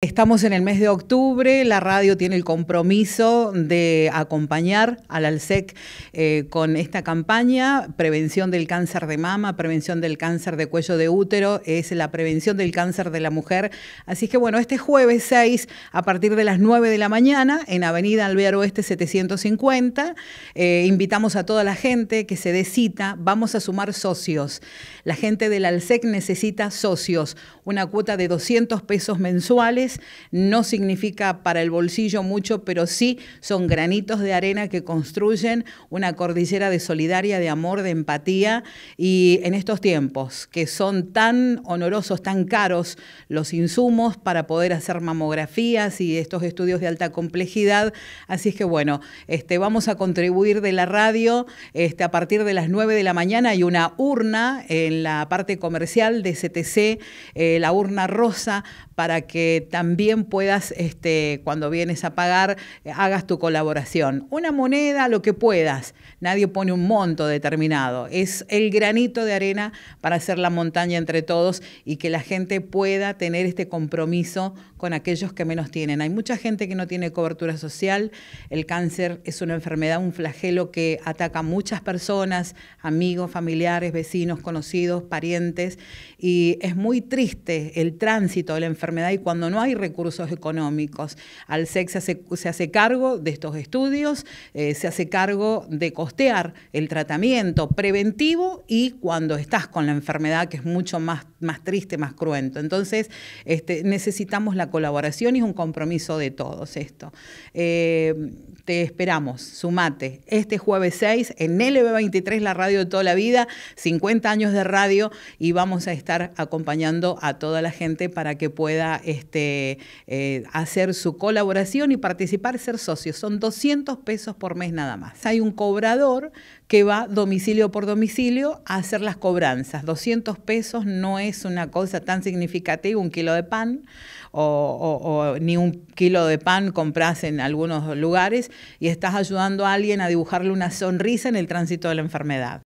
Estamos en el mes de octubre, la radio tiene el compromiso de acompañar al ALSEC eh, con esta campaña, prevención del cáncer de mama, prevención del cáncer de cuello de útero, es la prevención del cáncer de la mujer. Así que bueno, este jueves 6 a partir de las 9 de la mañana en Avenida Alvear Oeste 750, eh, invitamos a toda la gente que se dé cita, vamos a sumar socios. La gente del ALSEC necesita socios, una cuota de 200 pesos mensuales no significa para el bolsillo mucho, pero sí son granitos de arena que construyen una cordillera de solidaria, de amor, de empatía. Y en estos tiempos que son tan honorosos, tan caros los insumos para poder hacer mamografías y estos estudios de alta complejidad. Así es que bueno, este, vamos a contribuir de la radio este, a partir de las 9 de la mañana. Hay una urna en la parte comercial de CTC, eh, la urna rosa, para que también también puedas, este, cuando vienes a pagar, eh, hagas tu colaboración. Una moneda, lo que puedas, nadie pone un monto determinado. Es el granito de arena para hacer la montaña entre todos y que la gente pueda tener este compromiso con aquellos que menos tienen. Hay mucha gente que no tiene cobertura social. El cáncer es una enfermedad, un flagelo que ataca a muchas personas, amigos, familiares, vecinos, conocidos, parientes. Y es muy triste el tránsito de la enfermedad y cuando no hay recursos económicos. Al se se hace cargo de estos estudios, eh, se hace cargo de costos el tratamiento preventivo y cuando estás con la enfermedad, que es mucho más, más triste, más cruento. Entonces, este, necesitamos la colaboración y un compromiso de todos esto. Eh, te esperamos, sumate. Este jueves 6 en LB23, la radio de toda la vida, 50 años de radio y vamos a estar acompañando a toda la gente para que pueda este, eh, hacer su colaboración y participar, ser socios. Son 200 pesos por mes nada más. Hay un cobrado que va domicilio por domicilio a hacer las cobranzas. 200 pesos no es una cosa tan significativa, un kilo de pan, o, ni un kilo de pan compras en algunos lugares, y estás ayudando a alguien a dibujarle una sonrisa en el tránsito de la enfermedad.